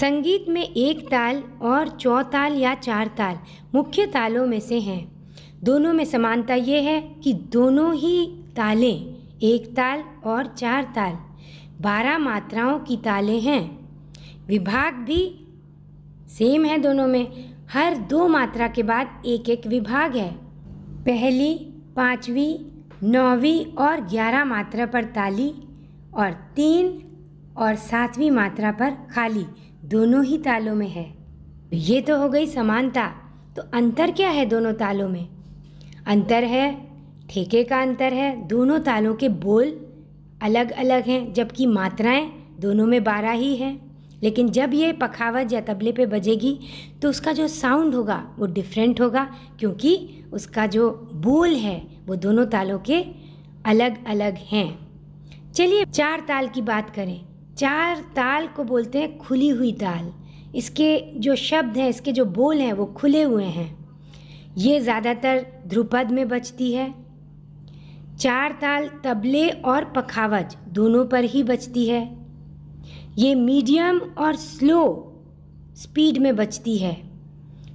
संगीत में एक ताल और चौताल या चार ताल मुख्य तालों में से हैं दोनों में समानता ये है कि दोनों ही तालें एक ताल और चार ताल बारह मात्राओं की तालें हैं विभाग भी सेम है दोनों में हर दो मात्रा के बाद एक एक विभाग है पहली पाँचवीं नौवीं और ग्यारह मात्रा पर ताली और तीन और सातवीं मात्रा पर खाली दोनों ही तालों में है तो ये तो हो गई समानता तो अंतर क्या है दोनों तालों में अंतर है ठेके का अंतर है दोनों तालों के बोल अलग अलग हैं जबकि मात्राएं दोनों में बारह ही हैं लेकिन जब ये पखावज या तबले पे बजेगी तो उसका जो साउंड होगा वो डिफरेंट होगा क्योंकि उसका जो बोल है वो दोनों तालों के अलग अलग हैं चलिए चार ताल की बात करें चार ताल को बोलते हैं खुली हुई ताल इसके जो शब्द हैं इसके जो बोल हैं वो खुले हुए हैं ये ज़्यादातर ध्रुपद में बचती है चार ताल तबले और पखावज दोनों पर ही बचती है ये मीडियम और स्लो स्पीड में बचती है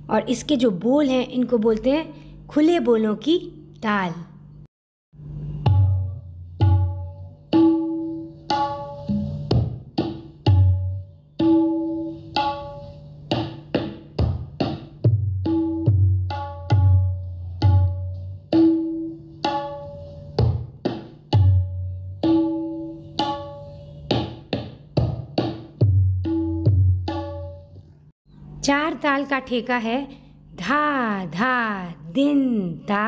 और इसके जो बोल हैं इनको बोलते हैं खुले बोलों की ताल चार ताल का ठेका है धा धा दिन ता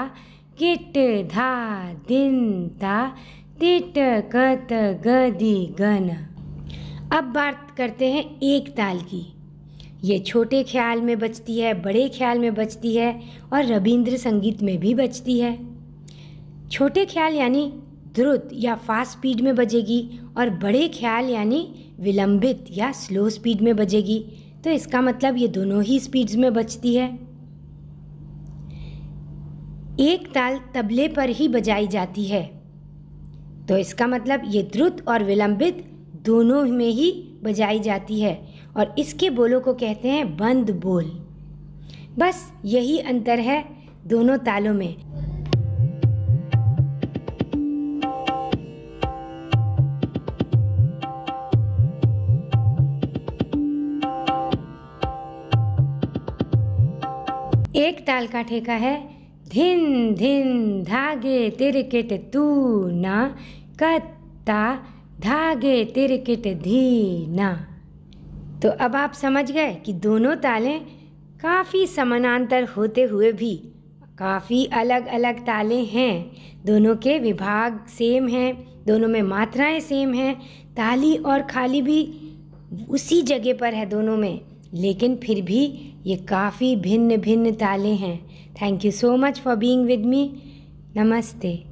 किट धा दिन ता तिट कत गदी गन अब बात करते हैं एक ताल की ये छोटे ख्याल में बचती है बड़े ख्याल में बचती है और रविंद्र संगीत में भी बचती है छोटे ख्याल यानी द्रुत या फास्ट स्पीड में बजेगी और बड़े ख्याल यानी विलंबित या स्लो स्पीड में बजेगी तो इसका मतलब ये दोनों ही स्पीड्स में बजती है एक ताल तबले पर ही बजाई जाती है तो इसका मतलब ये द्रुत और विलंबित दोनों में ही बजाई जाती है और इसके बोलों को कहते हैं बंद बोल बस यही अंतर है दोनों तालों में एक ताल का ठेका है धिन धिन धागे तिर किट तू ना कत्ता धागे तिर किट धी ना तो अब आप समझ गए कि दोनों तालें काफ़ी समानांतर होते हुए भी काफ़ी अलग अलग तालें हैं दोनों के विभाग सेम हैं दोनों में मात्राएं सेम हैं ताली और खाली भी उसी जगह पर है दोनों में लेकिन फिर भी ये काफ़ी भिन्न भिन्न ताले हैं thank you so much for being with me नमस्ते